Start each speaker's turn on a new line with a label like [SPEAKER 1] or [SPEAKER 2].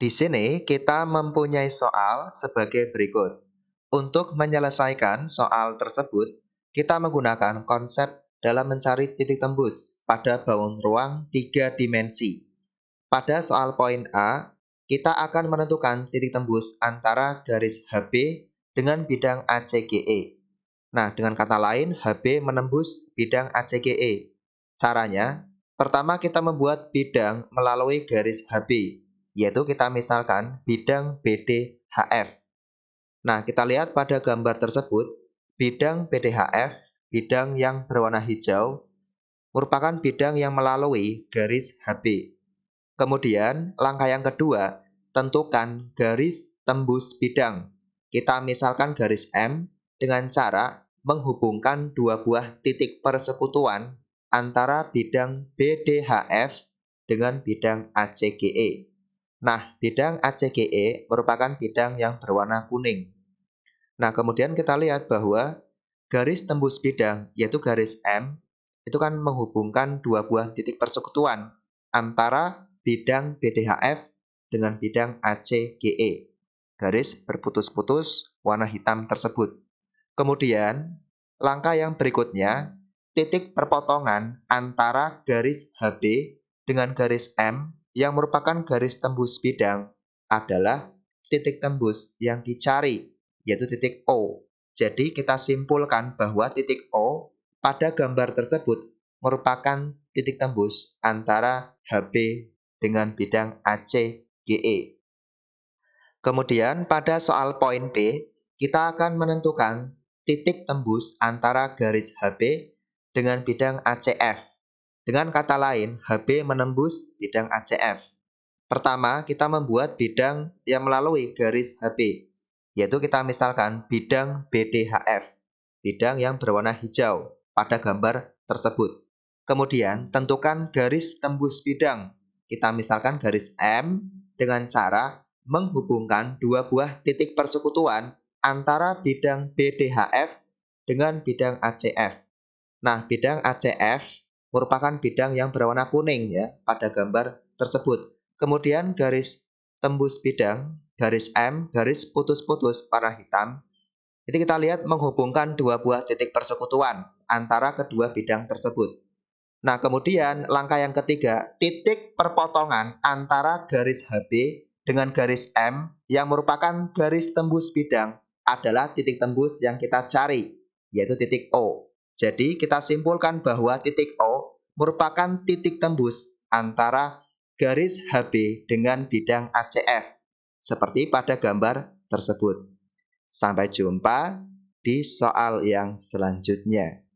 [SPEAKER 1] Di sini kita mempunyai soal sebagai berikut. Untuk menyelesaikan soal tersebut, kita menggunakan konsep dalam mencari titik tembus pada bawang ruang tiga dimensi. Pada soal poin A, kita akan menentukan titik tembus antara garis HB dengan bidang ACGE. Nah, dengan kata lain, HB menembus bidang ACGE. Caranya, pertama kita membuat bidang melalui garis HB yaitu kita misalkan bidang BDHF. Nah, kita lihat pada gambar tersebut, bidang BDHF, bidang yang berwarna hijau, merupakan bidang yang melalui garis HB. Kemudian, langkah yang kedua, tentukan garis tembus bidang. Kita misalkan garis M dengan cara menghubungkan dua buah titik persekutuan antara bidang BDHF dengan bidang ACGE. Nah, bidang ACGE merupakan bidang yang berwarna kuning. Nah, kemudian kita lihat bahwa garis tembus bidang, yaitu garis M, itu kan menghubungkan dua buah titik persekutuan antara bidang BDHF dengan bidang ACGE, garis berputus-putus warna hitam tersebut. Kemudian, langkah yang berikutnya, titik perpotongan antara garis HB dengan garis M yang merupakan garis tembus bidang adalah titik tembus yang dicari, yaitu titik O. Jadi kita simpulkan bahwa titik O pada gambar tersebut merupakan titik tembus antara HB dengan bidang AC GE. Kemudian pada soal poin B, kita akan menentukan titik tembus antara garis HB dengan bidang ACF. Dengan kata lain, HB menembus bidang ACF. Pertama, kita membuat bidang yang melalui garis HB, yaitu kita misalkan bidang BDHF, bidang yang berwarna hijau pada gambar tersebut. Kemudian, tentukan garis tembus bidang. Kita misalkan garis M dengan cara menghubungkan dua buah titik persekutuan antara bidang BDHF dengan bidang ACF. Nah, bidang ACF merupakan bidang yang berwarna kuning ya pada gambar tersebut. Kemudian garis tembus bidang, garis M, garis putus-putus warna hitam. Jadi kita lihat menghubungkan dua buah titik persekutuan antara kedua bidang tersebut. Nah, kemudian langkah yang ketiga, titik perpotongan antara garis HB dengan garis M yang merupakan garis tembus bidang adalah titik tembus yang kita cari, yaitu titik O. Jadi kita simpulkan bahwa titik O merupakan titik tembus antara garis HB dengan bidang ACF, seperti pada gambar tersebut. Sampai jumpa di soal yang selanjutnya.